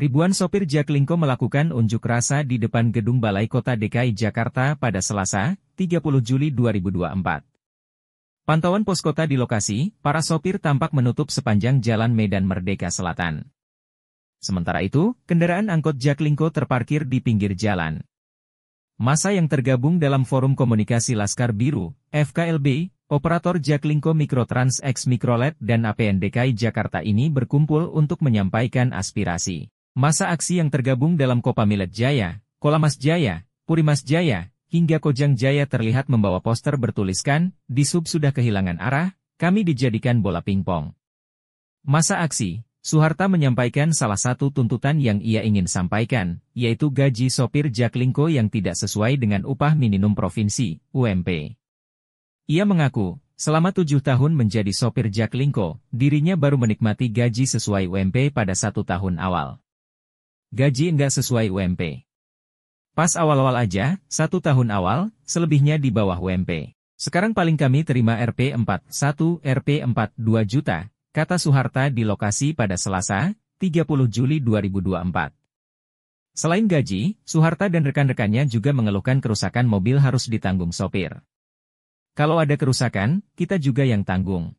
Ribuan sopir Jaklingko melakukan unjuk rasa di depan gedung Balai Kota DKI Jakarta pada Selasa, 30 Juli 2024. Pantauan poskota di lokasi, para sopir tampak menutup sepanjang Jalan Medan Merdeka Selatan. Sementara itu, kendaraan angkot Jaklingko terparkir di pinggir jalan. Masa yang tergabung dalam Forum Komunikasi Laskar Biru, FKLB, operator Jaklingko Mikrotrans X Mikrolet dan APN DKI Jakarta ini berkumpul untuk menyampaikan aspirasi. Masa aksi yang tergabung dalam Milet Jaya, Kolamas Jaya, Purimas Jaya, hingga Kojang Jaya terlihat membawa poster bertuliskan, di sub sudah kehilangan arah, kami dijadikan bola pingpong. Masa aksi, Suharta menyampaikan salah satu tuntutan yang ia ingin sampaikan, yaitu gaji sopir Jaklingko yang tidak sesuai dengan upah minimum provinsi, UMP. Ia mengaku, selama tujuh tahun menjadi sopir Jaklingko, dirinya baru menikmati gaji sesuai UMP pada satu tahun awal gaji nggak sesuai UMP. Pas awal-awal aja, satu tahun awal, selebihnya di bawah UMP. Sekarang paling kami terima Rp41, Rp42 juta, kata Suharta di lokasi pada Selasa, 30 Juli 2024. Selain gaji, Suharta dan rekan-rekannya juga mengeluhkan kerusakan mobil harus ditanggung sopir. Kalau ada kerusakan, kita juga yang tanggung.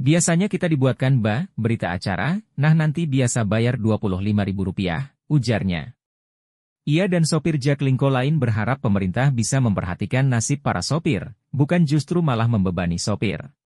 Biasanya kita dibuatkan ba, berita acara, nah nanti biasa bayar Rp25.000, ujarnya. Ia dan sopir Jack Linko lain berharap pemerintah bisa memperhatikan nasib para sopir, bukan justru malah membebani sopir.